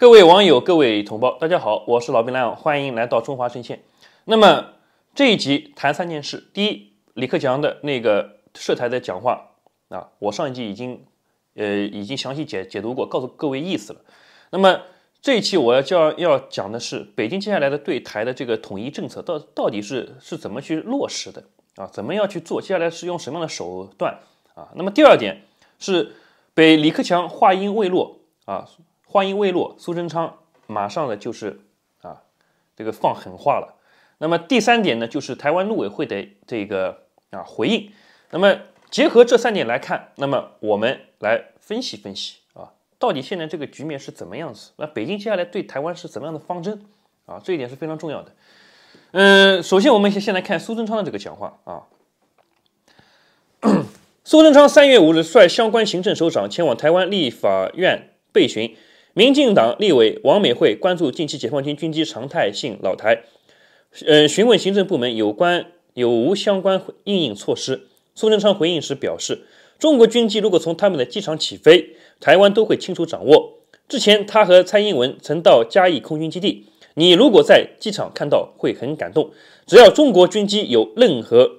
各位网友，各位同胞，大家好，我是老兵蓝，欢迎来到中华圣线。那么这一集谈三件事，第一，李克强的那个涉台的讲话啊，我上一集已经呃已经详细解解读过，告诉各位意思了。那么这一期我要要要讲的是，北京接下来的对台的这个统一政策，到到底是是怎么去落实的啊？怎么样去做？接下来是用什么样的手段啊？那么第二点是，北李克强话音未落啊。话音未落，苏贞昌马上呢就是啊这个放狠话了。那么第三点呢，就是台湾陆委会的这个啊回应。那么结合这三点来看，那么我们来分析分析啊，到底现在这个局面是怎么样子？那北京接下来对台湾是怎么样的方针啊？这一点是非常重要的。嗯，首先我们先先来看苏贞昌的这个讲话啊。苏贞昌三月五日率相关行政首长前往台湾立法院备询。民进党立委王美惠关注近期解放军军机常态性老台，呃，询问行政部门有关有无相关应应措施。苏贞昌回应时表示，中国军机如果从他们的机场起飞，台湾都会清楚掌握。之前他和蔡英文曾到嘉义空军基地，你如果在机场看到会很感动。只要中国军机有任何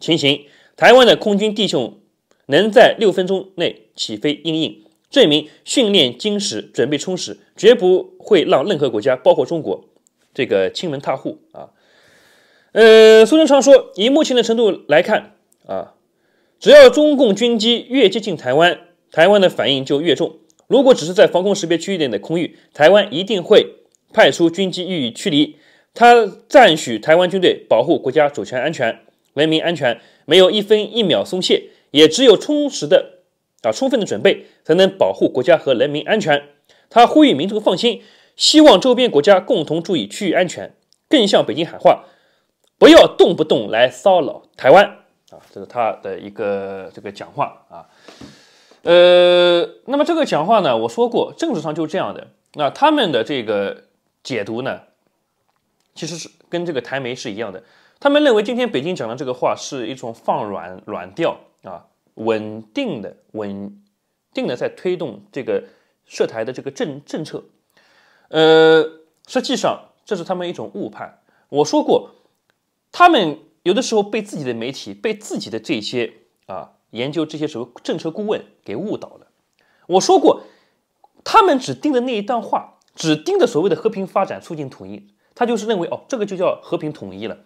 情形，台湾的空军弟兄能在六分钟内起飞应应。证明训练精实，准备充实，绝不会让任何国家，包括中国，这个亲门踏户啊。呃，苏贞常说，以目前的程度来看啊，只要中共军机越接近台湾，台湾的反应就越重。如果只是在防空识别区域内的空域，台湾一定会派出军机予以驱离。他赞许台湾军队保护国家主权安全、人民安全，没有一分一秒松懈，也只有充实的。啊，充分的准备才能保护国家和人民安全。他呼吁民众放心，希望周边国家共同注意区域安全。更向北京喊话，不要动不动来骚扰台湾啊！这是他的一个这个讲话啊。呃，那么这个讲话呢，我说过，政治上就是这样的。那他们的这个解读呢，其实是跟这个台媒是一样的。他们认为今天北京讲的这个话是一种放软软调啊。稳定的、稳定的在推动这个涉台的这个政政策，呃，实际上这是他们一种误判。我说过，他们有的时候被自己的媒体、被自己的这些啊研究这些什么政策顾问给误导了。我说过，他们只盯着那一段话，只盯着所谓的和平发展促进统一，他就是认为哦，这个就叫和平统一了。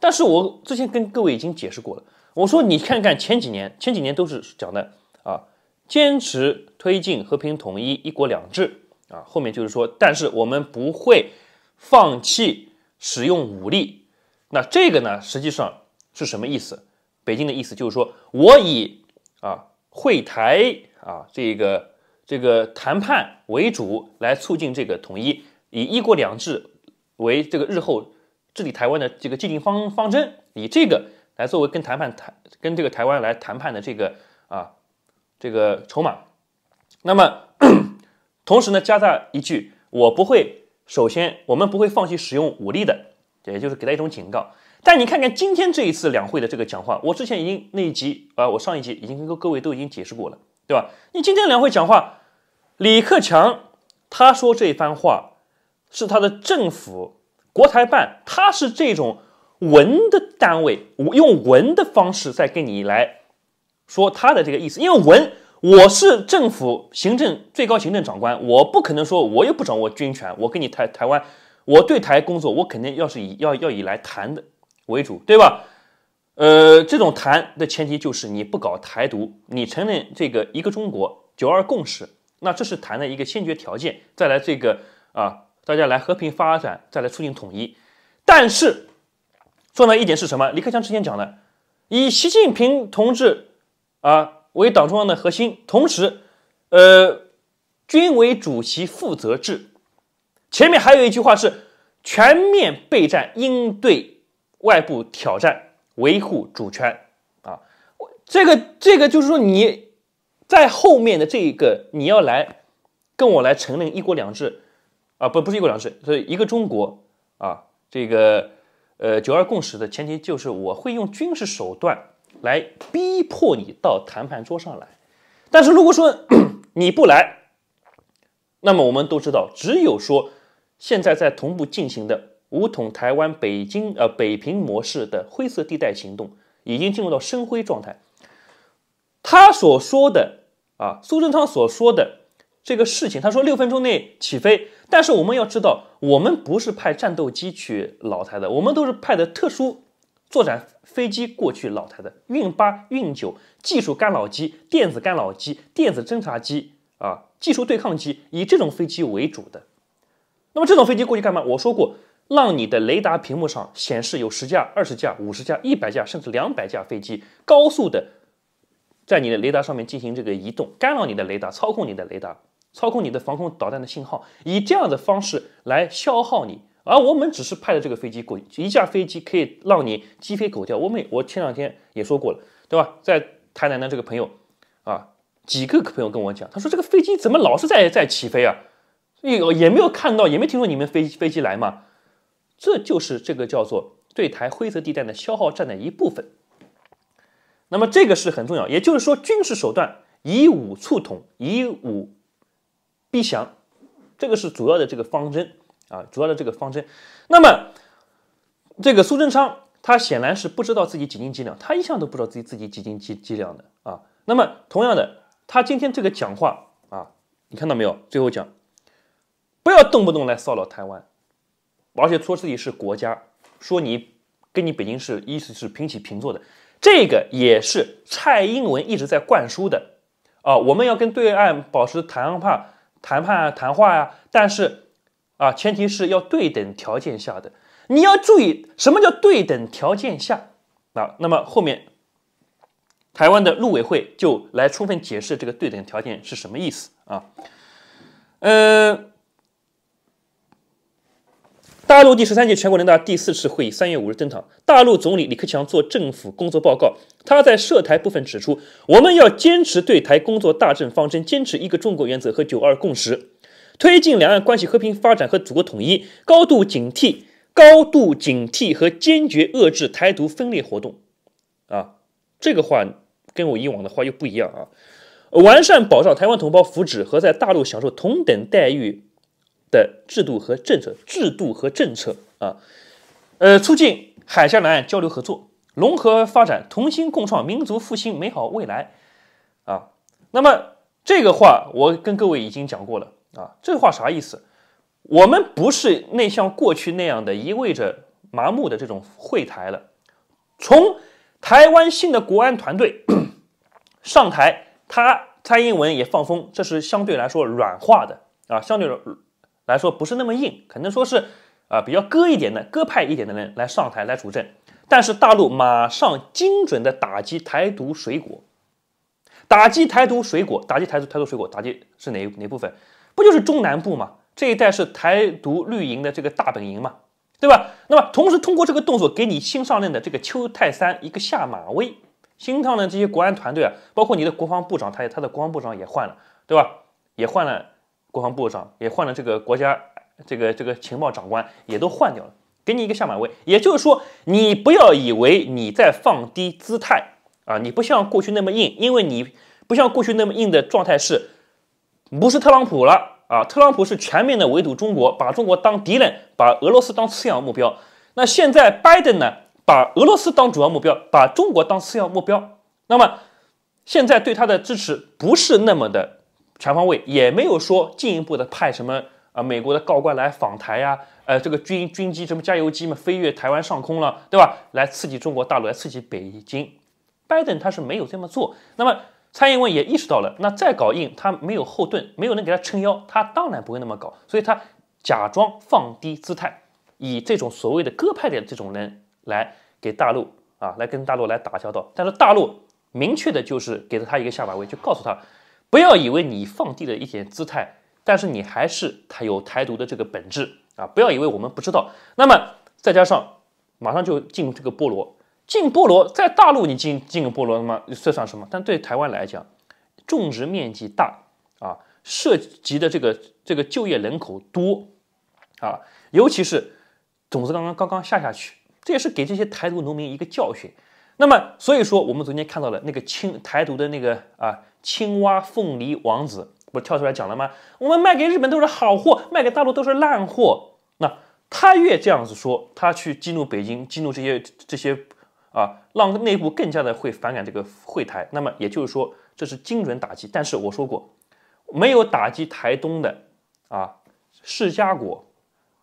但是我之前跟各位已经解释过了。我说你看看前几年，前几年都是讲的啊，坚持推进和平统一、一国两制啊，后面就是说，但是我们不会放弃使用武力。那这个呢，实际上是什么意思？北京的意思就是说，我以啊会台啊这个这个谈判为主来促进这个统一，以一国两制为这个日后治理台湾的这个既定方方针，以这个。来作为跟谈判谈跟这个台湾来谈判的这个啊这个筹码，那么同时呢加在一句我不会首先我们不会放弃使用武力的，也就是给他一种警告。但你看看今天这一次两会的这个讲话，我之前已经那一集啊，我上一集已经跟各位都已经解释过了，对吧？你今天两会讲话，李克强他说这番话是他的政府国台办，他是这种。文的单位，我用文的方式再跟你来说他的这个意思，因为文我是政府行政最高行政长官，我不可能说我又不掌握军权，我跟你台台湾，我对台工作，我肯定要是以要要以来谈的为主，对吧？呃，这种谈的前提就是你不搞台独，你承认这个一个中国九二共识，那这是谈的一个先决条件，再来这个啊，大家来和平发展，再来促进统一，但是。重要一点是什么？李克强之前讲了，以习近平同志啊为党中央的核心，同时，呃，军委主席负责制。前面还有一句话是全面备战应对外部挑战，维护主权啊。这个这个就是说，你在后面的这一个你要来跟我来承认一国两制啊，不不是一国两制，所以一个中国啊，这个。呃，九二共识的前提就是我会用军事手段来逼迫你到谈判桌上来。但是如果说 你不来，那么我们都知道，只有说现在在同步进行的武统台湾、北京呃北平模式的灰色地带行动已经进入到深灰状态。他所说的啊，苏贞昌所说的这个事情，他说六分钟内起飞。但是我们要知道，我们不是派战斗机去老台的，我们都是派的特殊作战飞机过去老台的，运八、运九、技术干扰机、电子干扰机、电子侦察机啊，技术对抗机，以这种飞机为主的。那么这种飞机过去干嘛？我说过，让你的雷达屏幕上显示有十架、二十架、五十架、一百架，甚至两百架飞机高速的在你的雷达上面进行这个移动，干扰你的雷达，操控你的雷达。操控你的防空导弹的信号，以这样的方式来消耗你，而我们只是派了这个飞机，过去，一架飞机可以让你鸡飞狗跳。我们我前两天也说过了，对吧？在台南的这个朋友，啊，几个朋友跟我讲，他说这个飞机怎么老是在在起飞啊？也也没有看到，也没听说你们飞飞机来嘛。这就是这个叫做对台灰色地带的消耗战的一部分。那么这个是很重要，也就是说军事手段以武促统，以武。必降，这个是主要的这个方针啊，主要的这个方针。那么这个苏贞昌他显然是不知道自己几斤几两，他一向都不知道自己自己几斤几几两的啊。那么同样的，他今天这个讲话啊，你看到没有？最后讲，不要动不动来骚扰台湾，而且说自己是国家，说你跟你北京市意思是平起平坐的，这个也是蔡英文一直在灌输的啊。我们要跟对岸保持谈判，谈判啊，谈话呀，但是，啊，前提是要对等条件下的，你要注意什么叫对等条件下啊。那么后面，台湾的陆委会就来充分解释这个对等条件是什么意思啊。嗯。大陆第十三届全国人大第四次会议三月五日登场，大陆总理李克强做政府工作报告。他在涉台部分指出，我们要坚持对台工作大政方针，坚持一个中国原则和九二共识，推进两岸关系和平发展和祖国统一，高度警惕、高度警惕和坚决遏制台独分裂活动。啊，这个话跟我以往的话又不一样啊！完善保障台湾同胞福祉和在大陆享受同等待遇。的制度和政策，制度和政策啊，呃，促进海峡两岸交流合作、融合发展，同心共创民族复兴美好未来啊。那么这个话我跟各位已经讲过了啊，这话啥意思？我们不是那像过去那样的一味着麻木的这种会谈了。从台湾新的国安团队 上台，他蔡英文也放风，这是相对来说软化的啊，相对软。来说不是那么硬，可能说是啊比较割一点的，割派一点的人来上台来主政，但是大陆马上精准的打击台独水果，打击台独水果，打击台独台独水果，打击是哪哪部分？不就是中南部吗？这一带是台独绿营的这个大本营嘛，对吧？那么同时通过这个动作给你新上任的这个邱泰山一个下马威，新上任这些国安团队啊，包括你的国防部长，他他的国防部长也换了，对吧？也换了。国防部长也换了，这个国家，这个这个情报长官也都换掉了，给你一个下马威。也就是说，你不要以为你在放低姿态啊，你不像过去那么硬，因为你不像过去那么硬的状态是，不是特朗普了啊？特朗普是全面的围堵中国，把中国当敌人，把俄罗斯当次要目标。那现在拜登呢，把俄罗斯当主要目标，把中国当次要目标。那么现在对他的支持不是那么的。全方位也没有说进一步的派什么啊，美国的高官来访台呀，呃，这个军军机什么加油机嘛，飞越台湾上空了，对吧？来刺激中国大陆，来刺激北京。拜登他是没有这么做。那么蔡英文也意识到了，那再搞硬他没有后盾，没有人给他撑腰，他当然不会那么搞，所以他假装放低姿态，以这种所谓的鸽派的这种人来给大陆啊，来跟大陆来打交道。但是大陆明确的就是给了他一个下马威，就告诉他。不要以为你放低了一点姿态，但是你还是他有台独的这个本质啊！不要以为我们不知道。那么再加上马上就进这个菠萝，进菠萝，在大陆你进进个菠萝，那么这算什么？但对台湾来讲，种植面积大啊，涉及的这个这个就业人口多啊，尤其是种子刚刚刚刚下下去，这也是给这些台独农民一个教训。那么，所以说我们昨天看到了那个青台独的那个啊青蛙凤梨王子，不是跳出来讲了吗？我们卖给日本都是好货，卖给大陆都是烂货。那他越这样子说，他去激怒北京，激怒这些这些啊，让内部更加的会反感这个会台。那么也就是说，这是精准打击。但是我说过，没有打击台东的啊释迦果，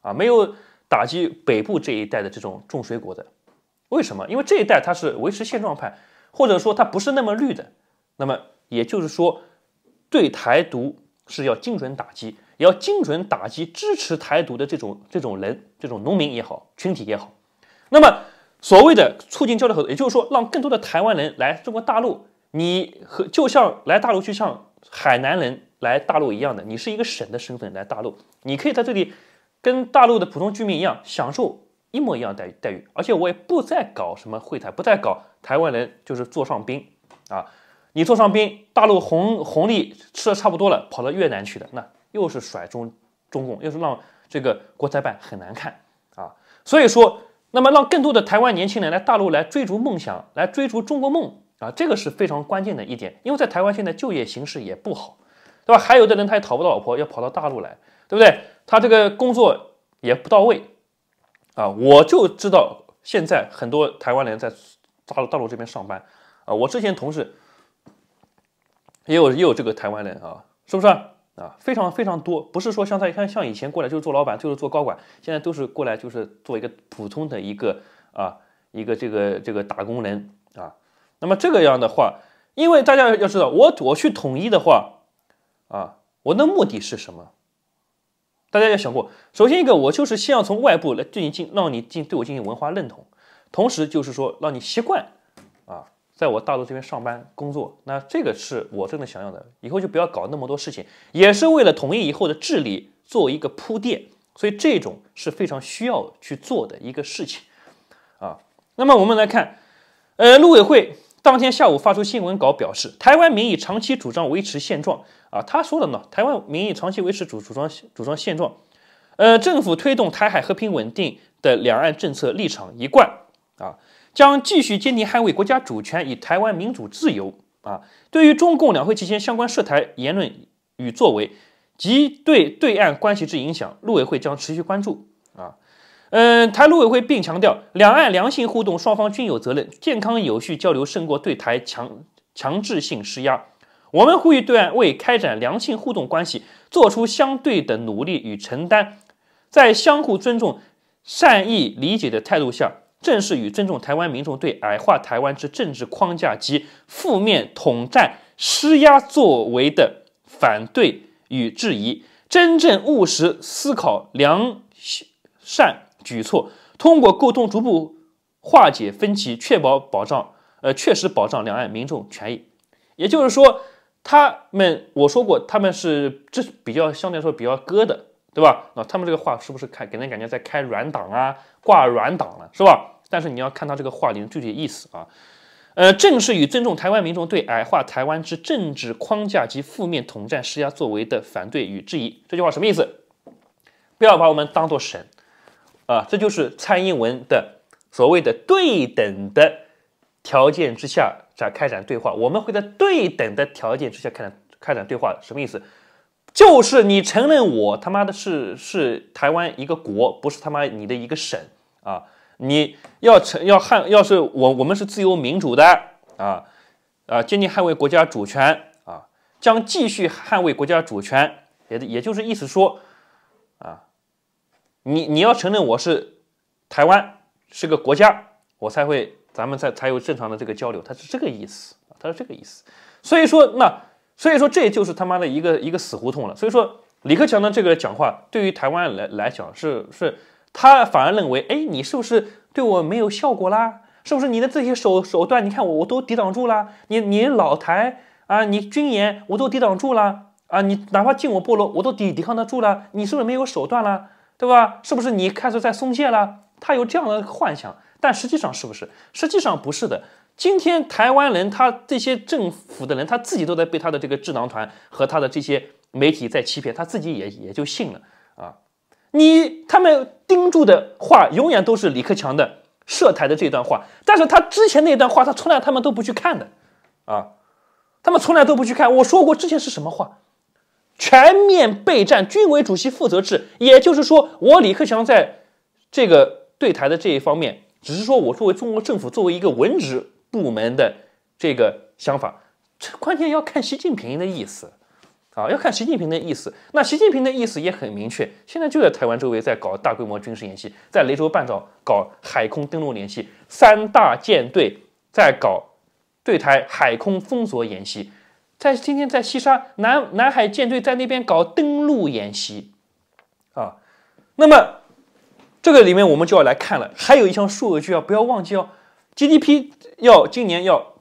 啊没有打击北部这一带的这种种水果的。为什么？因为这一代它是维持现状派，或者说它不是那么绿的。那么也就是说，对台独是要精准打击，也要精准打击支持台独的这种这种人、这种农民也好，群体也好。那么所谓的促进交流合作，也就是说让更多的台湾人来中国大陆，你和就像来大陆去像海南人来大陆一样的，你是一个省的身份来大陆，你可以在这里跟大陆的普通居民一样享受。一模一样待遇待遇，而且我也不再搞什么会谈，不再搞台湾人，就是坐上宾啊！你坐上宾，大陆红红利吃的差不多了，跑到越南去的，那又是甩中中共，又是让这个国台办很难看啊！所以说，那么让更多的台湾年轻人来大陆来追逐梦想，来追逐中国梦啊，这个是非常关键的一点，因为在台湾现在就业形势也不好，对吧？还有的人他也讨不到老婆，要跑到大陆来，对不对？他这个工作也不到位。啊，我就知道现在很多台湾人在大陆大陆这边上班，啊，我之前同事也有也有这个台湾人啊，是不是啊？非常非常多，不是说像他像看像以前过来就是做老板，就是做高管，现在都是过来就是做一个普通的一个啊，一个这个这个打工人啊。那么这个样的话，因为大家要知道，我我去统一的话，啊，我的目的是什么？大家也想过，首先一个，我就是先要从外部来对你进，让你进对我进行文化认同，同时就是说让你习惯啊，在我大陆这边上班工作，那这个是我真的想要的。以后就不要搞那么多事情，也是为了统一以后的治理做一个铺垫，所以这种是非常需要去做的一个事情啊。那么我们来看，呃，陆委会。当天下午发出新闻稿，表示台湾民意长期主张维持现状啊。他说的呢，台湾民意长期维持主主张主张现状，呃，政府推动台海和平稳定的两岸政策立场一贯啊，将继续坚定捍卫国家主权与台湾民主自由啊。对于中共两会期间相关涉台言论与作为及对对岸关系之影响，陆委会将持续关注。嗯，台陆委会并强调，两岸良性互动，双方均有责任，健康有序交流胜过对台强强制性施压。我们呼吁对岸为开展良性互动关系，做出相对的努力与承担，在相互尊重、善意理解的态度下，正视与尊重台湾民众对矮化台湾之政治框架及负面统战施压作为的反对与质疑，真正务实思考良善。举措通过沟通逐步化解分歧，确保保障呃确实保障两岸民众权益。也就是说，他们我说过他们是这比较相对来说比较割的，对吧？那他们这个话是不是开给人感觉在开软党啊，挂软党了，是吧？但是你要看他这个话里具体意思啊。呃，正是与尊重台湾民众对矮化台湾之政治框架及负面统战施压作为的反对与质疑。这句话什么意思？不要把我们当做神。啊，这就是蔡英文的所谓的对等的条件之下在开展对话。我们会在对等的条件之下开展开展对话，什么意思？就是你承认我他妈的是是台湾一个国，不是他妈你的一个省啊！你要承要捍要是我我们是自由民主的啊啊，坚定捍卫国家主权啊，将继续捍卫国家主权。也也就是意思说啊。你你要承认我是台湾是个国家，我才会咱们才才有正常的这个交流。他是这个意思他是这个意思。所以说那所以说这就是他妈的一个一个死胡同了。所以说李克强的这个讲话对于台湾来来讲是是，他反而认为哎你是不是对我没有效果啦？是不是你的这些手手段你看我我都抵挡住了？你你老台啊你军演我都抵挡住了啊！你哪怕进我部落我都抵抵抗得住了，你是不是没有手段了？对吧？是不是你开始在松懈了？他有这样的幻想，但实际上是不是？实际上不是的。今天台湾人，他这些政府的人，他自己都在被他的这个智囊团和他的这些媒体在欺骗，他自己也也就信了啊。你他们盯住的话，永远都是李克强的涉台的这段话，但是他之前那段话，他从来他们都不去看的啊，他们从来都不去看。我说过之前是什么话？全面备战，军委主席负责制，也就是说，我李克强在这个对台的这一方面，只是说我作为中国政府，作为一个文职部门的这个想法，这关键要看习近平的意思，啊，要看习近平的意思。那习近平的意思也很明确，现在就在台湾周围在搞大规模军事演习，在雷州半岛搞海空登陆演习，三大舰队在搞对台海空封锁演习。在今天，在西沙南南海舰队在那边搞登陆演习，啊，那么这个里面我们就要来看了。还有一项数据啊，不要忘记哦，GDP 要今年要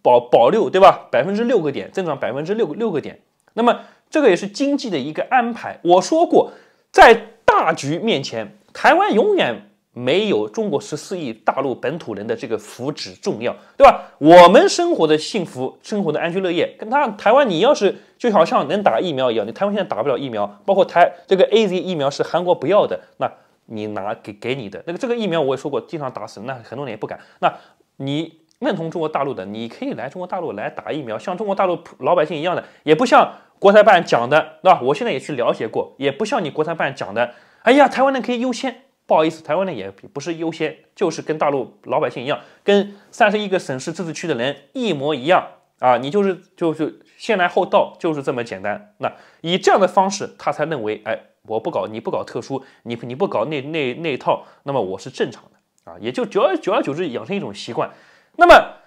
保保六，对吧？百分之六个点增长，百分之六六个点。那么这个也是经济的一个安排。我说过，在大局面前，台湾永远。没有中国十四亿大陆本土人的这个福祉重要，对吧？我们生活的幸福，生活的安居乐业，跟他台湾你要是就好像能打疫苗一样，你台湾现在打不了疫苗，包括台这个 A Z 疫苗是韩国不要的，那你拿给给你的那个这个疫苗我也说过，经常打死，那很多人也不敢。那你认同中国大陆的，你可以来中国大陆来打疫苗，像中国大陆老百姓一样的，也不像国台办讲的，对吧？我现在也去了解过，也不像你国台办讲的，哎呀，台湾人可以优先。不好意思，台湾呢也不是优先，就是跟大陆老百姓一样，跟三十一个省市自治区的人一模一样啊！你就是就是先来后到，就是这么简单。那以这样的方式，他才认为，哎，我不搞，你不搞特殊，你你不搞那那那套，那么我是正常的啊！也就久而久而久之养成一种习惯。那么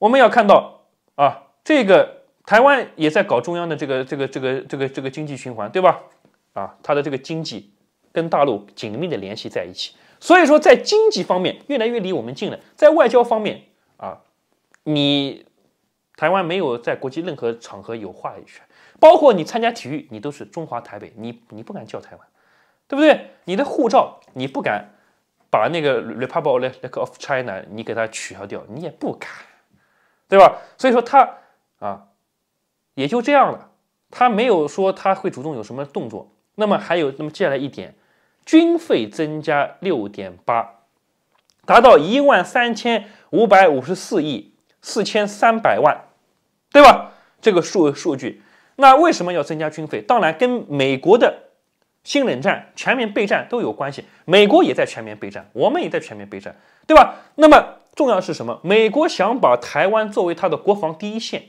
我们要看到啊，这个台湾也在搞中央的这个这个这个这个这个经济循环，对吧？啊，它的这个经济。跟大陆紧密的联系在一起，所以说在经济方面越来越离我们近了。在外交方面啊，你台湾没有在国际任何场合有话语权，包括你参加体育，你都是中华台北，你你不敢叫台湾，对不对？你的护照你不敢把那个 Republic of China 你给它取消掉，你也不敢，对吧？所以说他啊也就这样了，他没有说他会主动有什么动作。那么还有那么接下来一点。军费增加六点八，达到一万三千五百五十四亿四千三百万，对吧？这个数数据，那为什么要增加军费？当然跟美国的新冷战、全面备战都有关系。美国也在全面备战，我们也在全面备战，对吧？那么重要是什么？美国想把台湾作为他的国防第一线，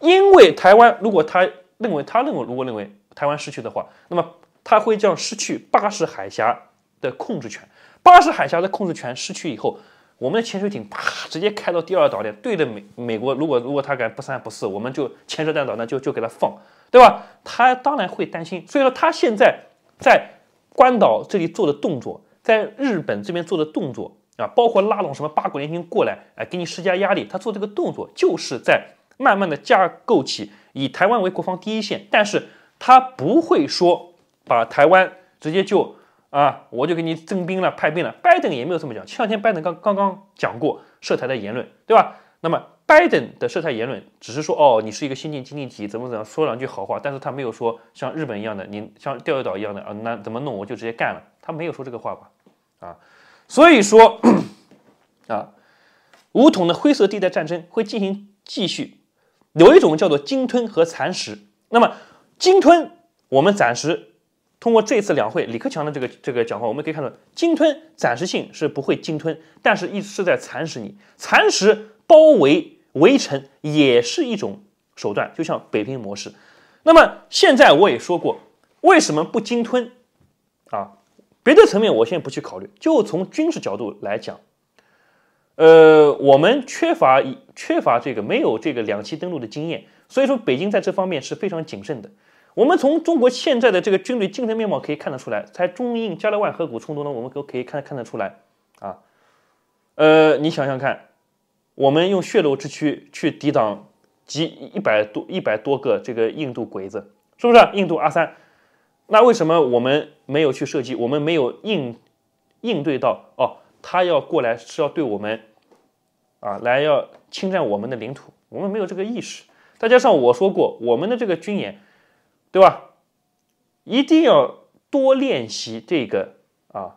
因为台湾如果他认为他认为如果认为台湾失去的话，那么他会将失去巴士海峡的控制权，巴士海峡的控制权失去以后，我们的潜水艇啪直接开到第二岛链，对着美美国，如果如果他敢不三不四，我们就潜射弹岛，那就就给他放，对吧？他当然会担心，所以说他现在在关岛这里做的动作，在日本这边做的动作啊，包括拉拢什么八国联军过来，哎，给你施加压力，他做这个动作就是在慢慢的架构起以台湾为国防第一线，但是他不会说。把台湾直接就啊，我就给你征兵了、派兵了。拜登也没有这么讲。前两天拜登刚刚刚讲过涉台的言论，对吧？那么拜登的涉台言论只是说哦，你是一个先进经济体，怎么怎样说两句好话，但是他没有说像日本一样的，你像钓鱼岛一样的啊，那怎么弄？我就直接干了。他没有说这个话吧？啊，所以说 啊，武统的灰色地带战争会进行继续，有一种叫做鲸吞和蚕食。那么鲸吞，我们暂时。通过这次两会，李克强的这个这个讲话，我们可以看到，鲸吞暂时性是不会鲸吞，但是一直是在蚕食你，蚕食包围围城也是一种手段，就像北平模式。那么现在我也说过，为什么不鲸吞啊？别的层面我先不去考虑，就从军事角度来讲，呃，我们缺乏一缺乏这个没有这个两栖登陆的经验，所以说北京在这方面是非常谨慎的。我们从中国现在的这个军队精神面貌可以看得出来，在中印加勒万河谷冲突呢，我们都可以看看得出来啊，呃，你想想看，我们用血肉之躯去抵挡几一百多一百多个这个印度鬼子，是不是？印度阿三？那为什么我们没有去设计？我们没有应应对到哦，他要过来是要对我们啊来要侵占我们的领土，我们没有这个意识。再加上我说过，我们的这个军演。对吧？一定要多练习这个啊，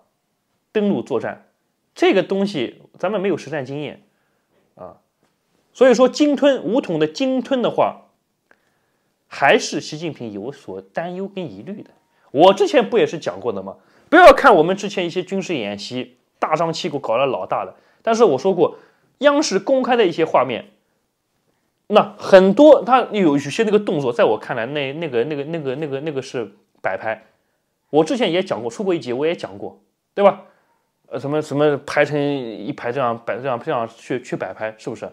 登陆作战这个东西，咱们没有实战经验啊，所以说鲸吞武统的鲸吞的话，还是习近平有所担忧跟疑虑的。我之前不也是讲过的吗？不要看我们之前一些军事演习大张旗鼓搞了老大的，但是我说过，央视公开的一些画面。那很多他有有些那个动作，在我看来，那那个那个那个那个那个是摆拍。我之前也讲过，出过一集，我也讲过，对吧？呃，什么什么排成一排这样摆，这样这样去去摆拍，是不是？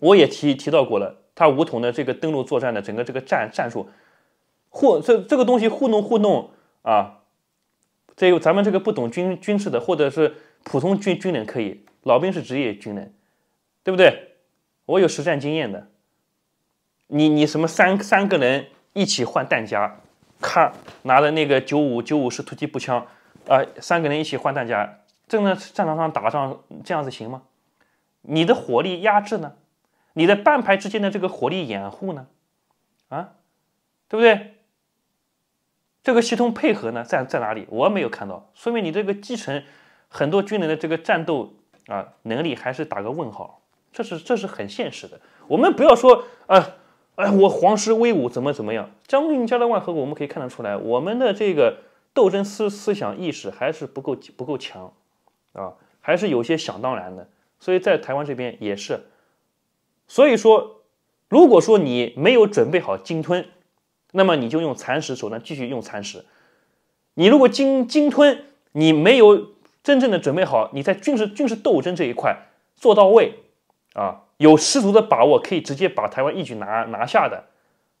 我也提提到过了。他武统的这个登陆作战的整个这个战战术，糊这这个东西糊弄糊弄啊！这咱们这个不懂军军事的，或者是普通军军人可以，老兵是职业军人，对不对？我有实战经验的，你你什么三三个人一起换弹夹，咔拿着那个九五九五式突击步枪，啊，三个人一起换弹夹，正在战场上打仗，这样子行吗？你的火力压制呢？你的半排之间的这个火力掩护呢？啊，对不对？这个系统配合呢，在在哪里？我没有看到，说明你这个继承很多军人的这个战斗啊能力还是打个问号。这是这是很现实的，我们不要说，呃，哎，我皇室威武怎么怎么样？将军家的万和，我们可以看得出来，我们的这个斗争思思想意识还是不够不够强，啊，还是有些想当然的。所以在台湾这边也是，所以说，如果说你没有准备好鲸吞，那么你就用蚕食手段继续用蚕食。你如果鲸鲸吞，你没有真正的准备好，你在军事军事斗争这一块做到位。啊，有十足的把握可以直接把台湾一举拿拿下的，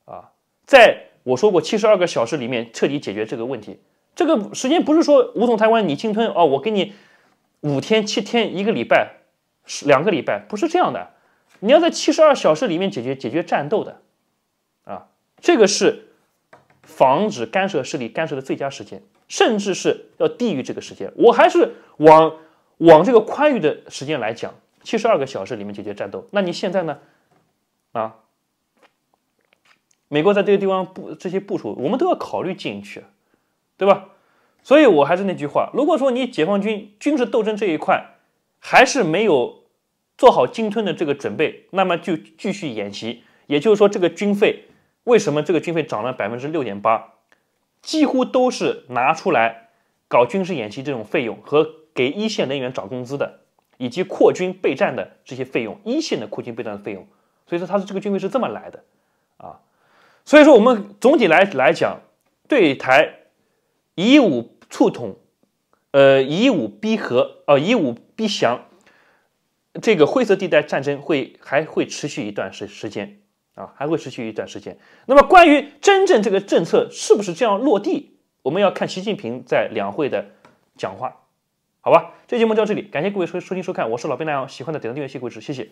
啊，在我说过七十二个小时里面彻底解决这个问题。这个时间不是说武统台湾你侵吞哦，我给你五天、七天、一个礼拜、两个礼拜，不是这样的。你要在七十二小时里面解决解决战斗的，啊，这个是防止干涉势力干涉的最佳时间，甚至是要低于这个时间。我还是往往这个宽裕的时间来讲。七十二个小时里面解决战斗，那你现在呢？啊，美国在这些地方布这些部署，我们都要考虑进去，对吧？所以我还是那句话，如果说你解放军军事斗争这一块还是没有做好精吞的这个准备，那么就继续演习。也就是说，这个军费为什么这个军费涨了百分之六点八，几乎都是拿出来搞军事演习这种费用和给一线人员涨工资的。以及扩军备战的这些费用，一线的扩军备战的费用，所以说他的这个军费是这么来的，啊，所以说我们总体来来讲，对台以武促统，呃，以武逼和，呃，以武逼降，这个灰色地带战争会还会持续一段时时间，啊，还会持续一段时间。那么关于真正这个政策是不是这样落地，我们要看习近平在两会的讲话。好吧，这节目就到这里，感谢各位收收听收看，我是老兵大洋，喜欢的点赞、订阅、谢谢各位支持，谢谢。